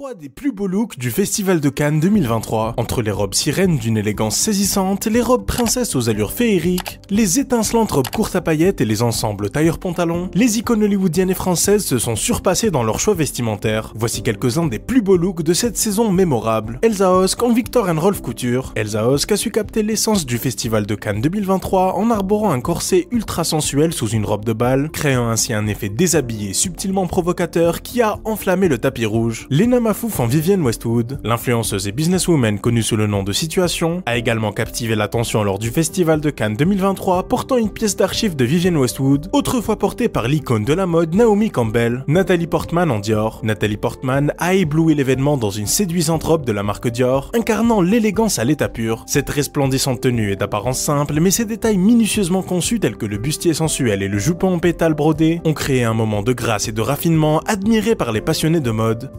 Trois des plus beaux looks du Festival de Cannes 2023. Entre les robes sirènes d'une élégance saisissante, les robes princesses aux allures féeriques, les étincelantes robes courtes à paillettes et les ensembles tailleurs pantalons, les icônes hollywoodiennes et françaises se sont surpassées dans leur choix vestimentaire. Voici quelques-uns des plus beaux looks de cette saison mémorable. Elsa Hosk en Victor and Rolf Couture. Elsa Hosk a su capter l'essence du Festival de Cannes 2023 en arborant un corset ultra sensuel sous une robe de bal, créant ainsi un effet déshabillé subtilement provocateur qui a enflammé le tapis rouge. La en Vivienne Westwood, l'influenceuse et businesswoman connue sous le nom de Situation, a également captivé l'attention lors du festival de Cannes 2023 portant une pièce d'archive de Vivienne Westwood, autrefois portée par l'icône de la mode Naomi Campbell. Nathalie Portman en Dior. Nathalie Portman a ébloui l'événement dans une séduisante robe de la marque Dior, incarnant l'élégance à l'état pur. Cette resplendissante tenue est d'apparence simple, mais ses détails minutieusement conçus tels que le bustier sensuel et le jupon en pétales brodé ont créé un moment de grâce et de raffinement admiré par les passionnés de mode.